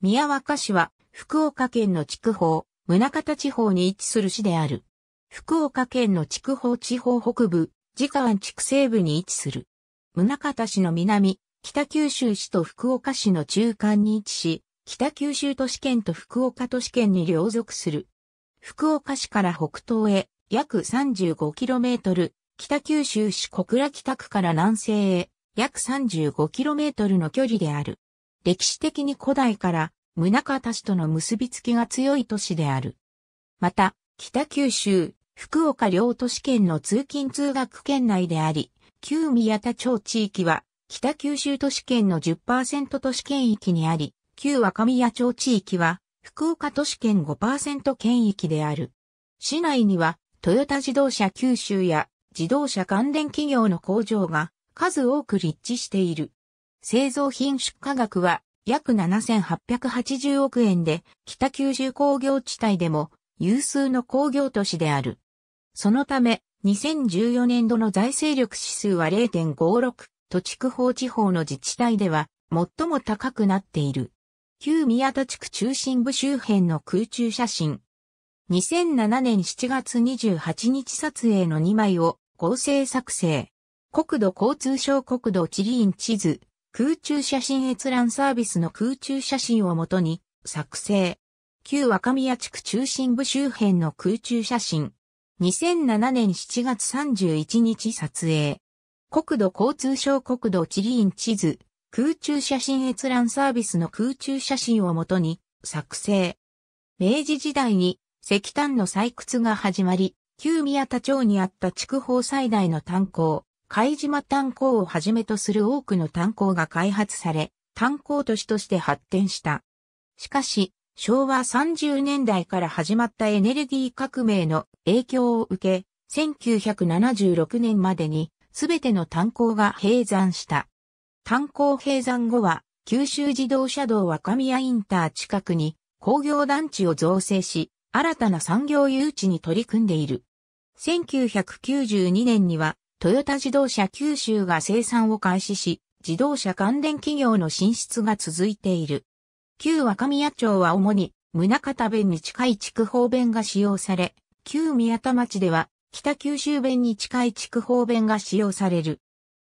宮若市は福岡県の筑豊、宗方地方に位置する市である。福岡県の筑豊地方北部、自家湾地区西部に位置する。宗方市の南、北九州市と福岡市の中間に位置し、北九州都市圏と福岡都市圏に両属する。福岡市から北東へ約 35km、北九州市小倉北区から南西へ約 35km の距離である。歴史的に古代から宗像市との結びつきが強い都市である。また、北九州、福岡両都市圏の通勤通学圏内であり、旧宮田町地域は、北九州都市圏の10%都市圏域にあり、旧若宮町地域は、福岡都市圏5%圏域である。市内には、トヨタ自動車九州や自動車関連企業の工場が数多く立地している。製造品出荷額は約7880億円で、北九州工業地帯でも有数の工業都市である。そのため、2014年度の財政力指数は0.56、都地区法地方の自治体では最も高くなっている。旧宮田地区中心部周辺の空中写真。2007年7月28日撮影の2枚を合成作成。国土交通省国土地理院地図、空中写真閲覧サービスの空中写真をもとに作成。旧若宮地区中心部周辺の空中写真。2007年7月31日撮影。国土交通省国土地理院地図。空中写真閲覧サービスの空中写真をもとに作成。明治時代に石炭の採掘が始まり、旧宮田町にあった筑豊最大の炭鉱、海島炭鉱をはじめとする多くの炭鉱が開発され、炭鉱都市として発展した。しかし、昭和30年代から始まったエネルギー革命の影響を受け、1976年までに全ての炭鉱が閉山した。炭鉱閉山後は、九州自動車道若宮インター近くに工業団地を造成し、新たな産業誘致に取り組んでいる。1992年にはトヨタ自動車九州が生産を開始し、自動車関連企業の進出が続いている。旧若宮町は主に、宗方弁に近い筑豊弁が使用され、旧宮田町では、北九州弁に近い筑豊弁が使用される。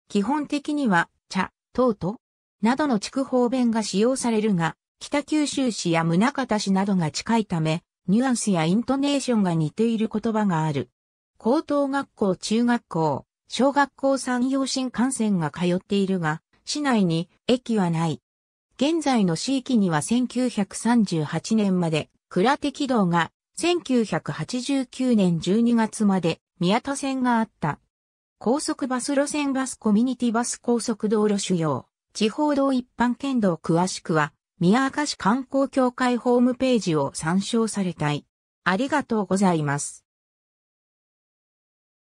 基本的には、茶、とうと、などの筑豊弁が使用されるが、北九州市や宗方市などが近いため、ニュアンスやイントネーションが似ている言葉がある。高等学校中学校、小学校産業新幹線が通っているが、市内に駅はない。現在の市域には1938年まで、倉手軌道が、1989年12月まで宮田線があった。高速バス路線バスコミュニティバス高速道路主要、地方道一般県道詳しくは、宮明市観光協会ホームページを参照されたい。ありがとうございます。